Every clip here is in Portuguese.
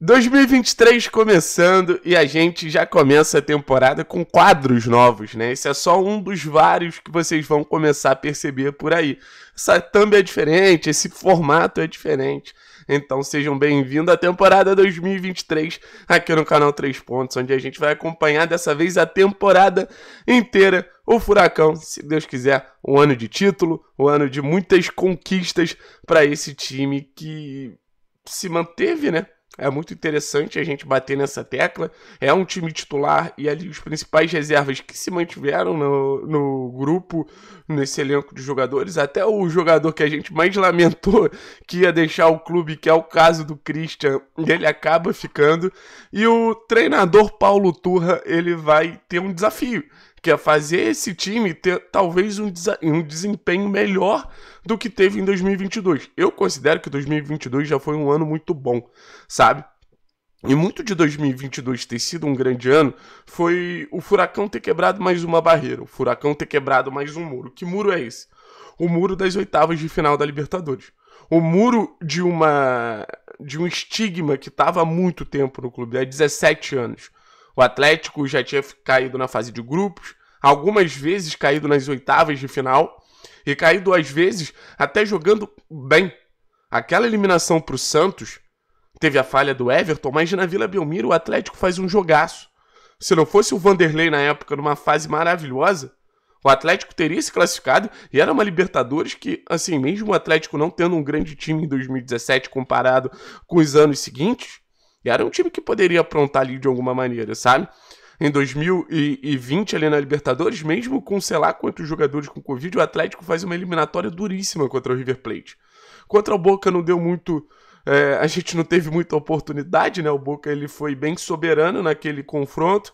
2023 começando e a gente já começa a temporada com quadros novos, né? Esse é só um dos vários que vocês vão começar a perceber por aí. Essa thumb é diferente, esse formato é diferente. Então sejam bem-vindos à temporada 2023 aqui no canal 3 Pontos, onde a gente vai acompanhar dessa vez a temporada inteira o Furacão, se Deus quiser, um ano de título, um ano de muitas conquistas para esse time que se manteve, né? É muito interessante a gente bater nessa tecla. É um time titular e ali os principais reservas que se mantiveram no, no grupo, nesse elenco de jogadores. Até o jogador que a gente mais lamentou que ia deixar o clube, que é o caso do Christian, ele acaba ficando. E o treinador Paulo Turra, ele vai ter um desafio que é fazer esse time ter talvez um, um desempenho melhor do que teve em 2022. Eu considero que 2022 já foi um ano muito bom, sabe? E muito de 2022 ter sido um grande ano foi o Furacão ter quebrado mais uma barreira, o Furacão ter quebrado mais um muro. Que muro é esse? O muro das oitavas de final da Libertadores. O muro de uma de um estigma que estava há muito tempo no clube, há 17 anos. O Atlético já tinha caído na fase de grupos, algumas vezes caído nas oitavas de final e caído às vezes até jogando bem. Aquela eliminação para o Santos teve a falha do Everton, mas na Vila Belmiro o Atlético faz um jogaço. Se não fosse o Vanderlei na época numa fase maravilhosa, o Atlético teria se classificado e era uma Libertadores que, assim, mesmo o Atlético não tendo um grande time em 2017 comparado com os anos seguintes, e era um time que poderia aprontar ali de alguma maneira, sabe? Em 2020, ali na Libertadores, mesmo com, sei lá, quantos jogadores com Covid, o Atlético faz uma eliminatória duríssima contra o River Plate. Contra o Boca não deu muito. É, a gente não teve muita oportunidade, né? O Boca ele foi bem soberano naquele confronto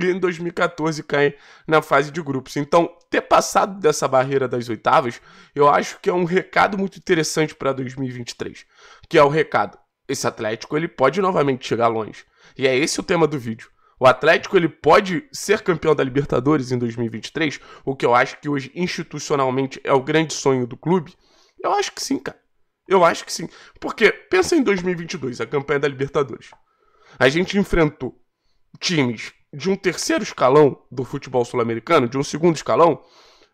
e em 2014 cai na fase de grupos. Então, ter passado dessa barreira das oitavas, eu acho que é um recado muito interessante para 2023, que é o recado: esse Atlético ele pode novamente chegar longe. E é esse o tema do vídeo. O Atlético ele pode ser campeão da Libertadores em 2023, o que eu acho que hoje institucionalmente é o grande sonho do clube. Eu acho que sim, cara. Eu acho que sim. Porque pensa em 2022, a campanha da Libertadores. A gente enfrentou times de um terceiro escalão do futebol sul-americano, de um segundo escalão,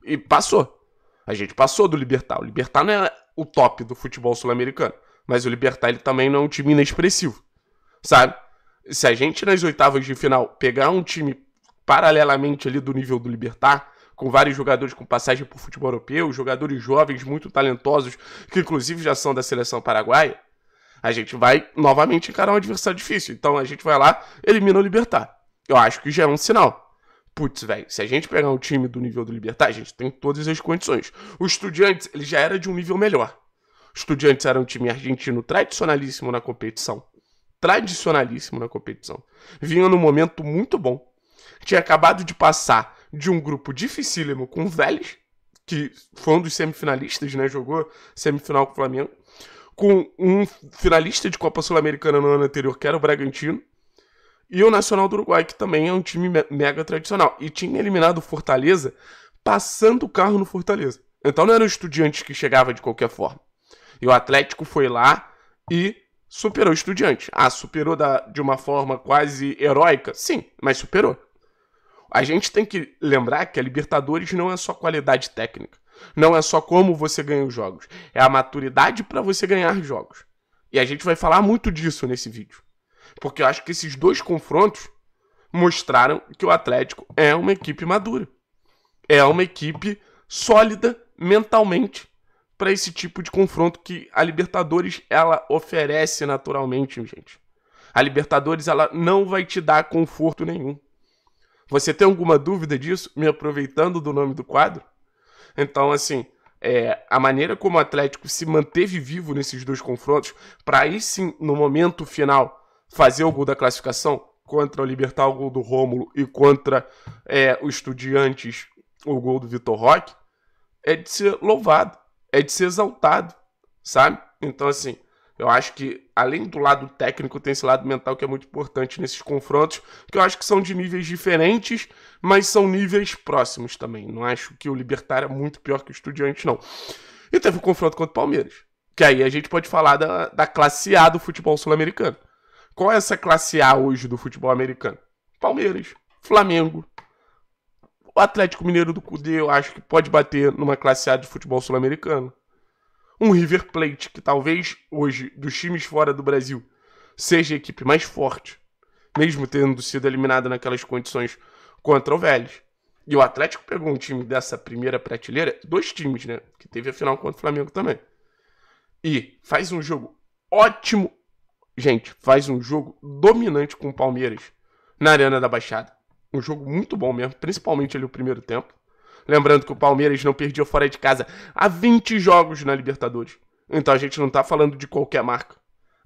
e passou. A gente passou do Libertar. O Libertar não é o top do futebol sul-americano. Mas o Libertar ele também não é um time inexpressivo, sabe? Se a gente nas oitavas de final pegar um time paralelamente ali do nível do Libertar, com vários jogadores com passagem por futebol europeu, jogadores jovens muito talentosos, que inclusive já são da seleção paraguaia, a gente vai novamente encarar um adversário difícil. Então a gente vai lá, elimina o Libertar. Eu acho que já é um sinal. Putz, velho, se a gente pegar um time do nível do Libertar, a gente tem todas as condições. O Estudiantes, ele já era de um nível melhor. Estudiantes era um time argentino tradicionalíssimo na competição. Tradicionalíssimo na competição. Vinha num momento muito bom. Tinha acabado de passar de um grupo dificílimo com o Vélez, que foi um dos semifinalistas, né? Jogou semifinal com o Flamengo. Com um finalista de Copa Sul-Americana no ano anterior, que era o Bragantino. E o Nacional do Uruguai, que também é um time mega tradicional. E tinha eliminado o Fortaleza, passando o carro no Fortaleza. Então não era o estudiante que chegava de qualquer forma. E o Atlético foi lá e superou o estudiante. Ah, superou da, de uma forma quase heróica? Sim, mas superou. A gente tem que lembrar que a Libertadores não é só qualidade técnica, não é só como você ganha os jogos, é a maturidade para você ganhar jogos. E a gente vai falar muito disso nesse vídeo, porque eu acho que esses dois confrontos mostraram que o Atlético é uma equipe madura, é uma equipe sólida mentalmente para esse tipo de confronto que a Libertadores ela oferece naturalmente, gente. A Libertadores ela não vai te dar conforto nenhum. Você tem alguma dúvida disso? Me aproveitando do nome do quadro? Então, assim, é, a maneira como o Atlético se manteve vivo nesses dois confrontos, para aí sim, no momento final, fazer o gol da classificação contra o Libertar, o gol do Rômulo e contra é, o Estudiantes, o gol do Vitor Roque, é de ser louvado é de ser exaltado, sabe? Então, assim, eu acho que além do lado técnico, tem esse lado mental que é muito importante nesses confrontos, que eu acho que são de níveis diferentes, mas são níveis próximos também. Não acho que o Libertário é muito pior que o Estudiante, não. E teve o um confronto contra o Palmeiras, que aí a gente pode falar da, da classe A do futebol sul-americano. Qual é essa classe A hoje do futebol americano? Palmeiras, Flamengo, o Atlético Mineiro do Cudê, eu acho que pode bater numa classe A de futebol sul-americano. Um River Plate, que talvez hoje, dos times fora do Brasil, seja a equipe mais forte, mesmo tendo sido eliminada naquelas condições contra o Vélez. E o Atlético pegou um time dessa primeira prateleira, dois times, né? Que teve a final contra o Flamengo também. E faz um jogo ótimo, gente, faz um jogo dominante com o Palmeiras na Arena da Baixada um jogo muito bom mesmo, principalmente ali o primeiro tempo. Lembrando que o Palmeiras não perdia fora de casa há 20 jogos na Libertadores. Então a gente não tá falando de qualquer marca.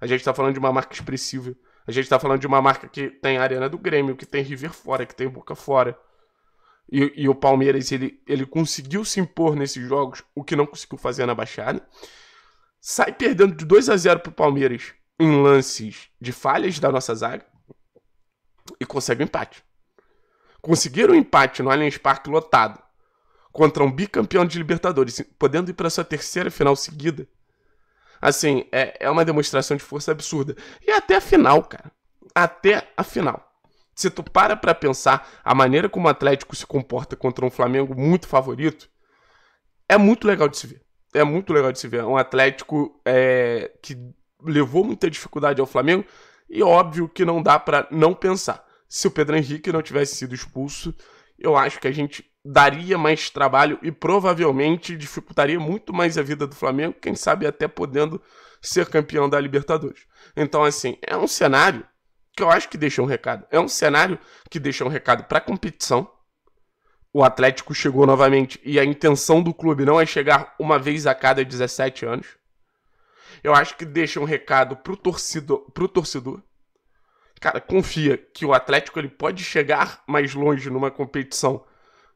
A gente tá falando de uma marca expressiva. A gente tá falando de uma marca que tem a Arena do Grêmio, que tem River fora, que tem Boca fora. E, e o Palmeiras, ele, ele conseguiu se impor nesses jogos, o que não conseguiu fazer na Baixada. Sai perdendo de 2 a 0 pro Palmeiras em lances de falhas da nossa zaga. E consegue o um empate. Conseguir um empate no Allianz Parque lotado contra um bicampeão de Libertadores, podendo ir para sua terceira final seguida. Assim, é, é uma demonstração de força absurda. E até a final, cara. Até a final. Se tu para pra pensar a maneira como o Atlético se comporta contra um Flamengo muito favorito, é muito legal de se ver. É muito legal de se ver. Um Atlético é, que levou muita dificuldade ao Flamengo e óbvio que não dá para não pensar se o Pedro Henrique não tivesse sido expulso, eu acho que a gente daria mais trabalho e provavelmente dificultaria muito mais a vida do Flamengo, quem sabe até podendo ser campeão da Libertadores. Então, assim, é um cenário que eu acho que deixa um recado. É um cenário que deixa um recado para a competição. O Atlético chegou novamente e a intenção do clube não é chegar uma vez a cada 17 anos. Eu acho que deixa um recado pro torcedor, pro torcedor cara, confia que o Atlético ele pode chegar mais longe numa competição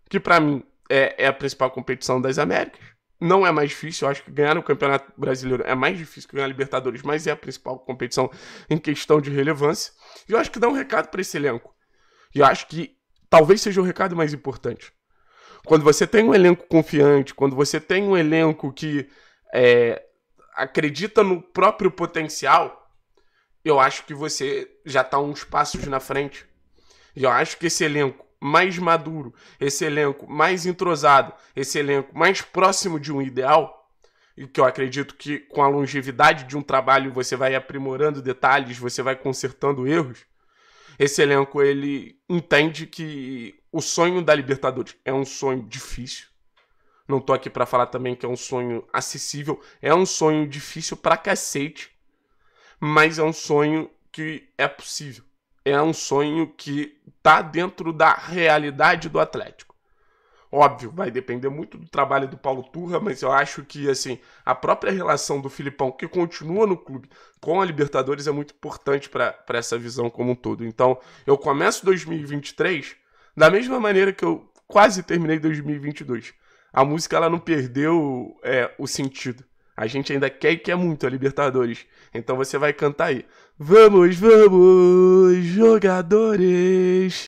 que para mim é, é, a principal competição das Américas. Não é mais difícil, eu acho que ganhar o Campeonato Brasileiro é mais difícil que ganhar a Libertadores, mas é a principal competição em questão de relevância. E eu acho que dá um recado para esse elenco. E eu acho que talvez seja o recado mais importante. Quando você tem um elenco confiante, quando você tem um elenco que é, acredita no próprio potencial, eu acho que você já está uns passos na frente. Eu acho que esse elenco mais maduro, esse elenco mais entrosado, esse elenco mais próximo de um ideal, e que eu acredito que com a longevidade de um trabalho você vai aprimorando detalhes, você vai consertando erros. Esse elenco ele entende que o sonho da Libertadores é um sonho difícil. Não tô aqui para falar também que é um sonho acessível, é um sonho difícil pra cacete mas é um sonho que é possível. É um sonho que está dentro da realidade do Atlético. Óbvio, vai depender muito do trabalho do Paulo Turra, mas eu acho que assim a própria relação do Filipão, que continua no clube, com a Libertadores é muito importante para essa visão como um todo. Então, eu começo 2023 da mesma maneira que eu quase terminei 2022. A música ela não perdeu é, o sentido. A gente ainda quer e quer muito a Libertadores. Então você vai cantar aí. Vamos, vamos, jogadores!